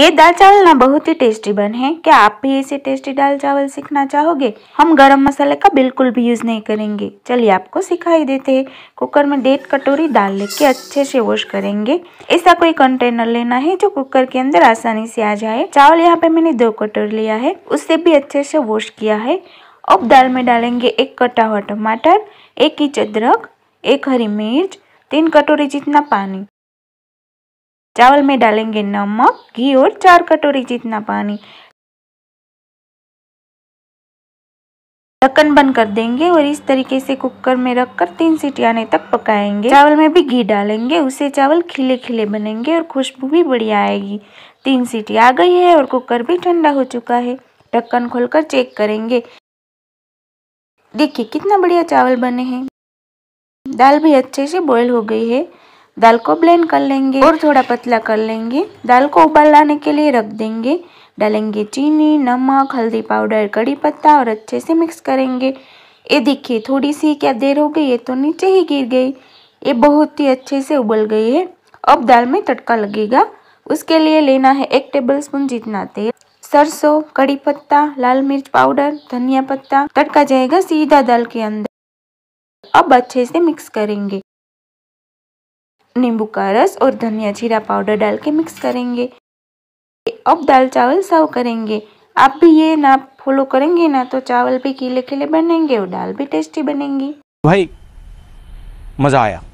ये दाल चावल ना बहुत ही टेस्टी बन है क्या आप भी ऐसे टेस्टी दाल चावल सीखना चाहोगे हम गरम मसाले का बिल्कुल भी यूज़ नहीं करेंगे चलिए आपको सिखाई देते हैं कुकर में डेढ़ कटोरी दाल लेके अच्छे से वॉश करेंगे ऐसा कोई कंटेनर लेना है जो कुकर के अंदर आसानी से आ जाए चावल यहाँ पे मैंने दो कटोरी लिया है उससे भी अच्छे से वॉश किया है अब दाल में डालेंगे एक कटा हुआ टमाटर एक इंच अदरक एक हरी मिर्च तीन कटोरी जितना पानी चावल में डालेंगे नमक घी और चार कटोरी जितना पानी ढक्कन बंद कर देंगे और इस तरीके से कुकर में रखकर तीन सीटी आने तक पकाएंगे चावल में भी घी डालेंगे उससे चावल खिले खिले बनेंगे और खुशबू भी बढ़िया आएगी तीन सीटी आ गई है और कुकर भी ठंडा हो चुका है ढक्कन खोलकर चेक करेंगे देखिए कितना बढ़िया चावल बने हैं दाल भी अच्छे से बॉयल हो गई है दाल को ब्लेंड कर लेंगे और थोड़ा पतला कर लेंगे दाल को उबाल लाने के लिए रख देंगे डालेंगे चीनी नमक हल्दी पाउडर कड़ी पत्ता और अच्छे से मिक्स करेंगे ये देखिए थोड़ी सी क्या देर हो गई है तो नीचे ही गिर गई ये बहुत ही अच्छे से उबल गई है अब दाल में तड़का लगेगा उसके लिए लेना है एक टेबल स्पून जितना तेल सरसों कड़ी पत्ता लाल मिर्च पाउडर धनिया पत्ता तड़का जाएगा सीधा दाल के अंदर अब अच्छे से मिक्स करेंगे नींबू का रस और धनिया जीरा पाउडर डाल के मिक्स करेंगे अब दाल चावल सर्व करेंगे आप भी ये ना फॉलो करेंगे ना तो चावल भी कीले कीले बनेंगे और दाल भी टेस्टी बनेंगी भाई मज़ा आया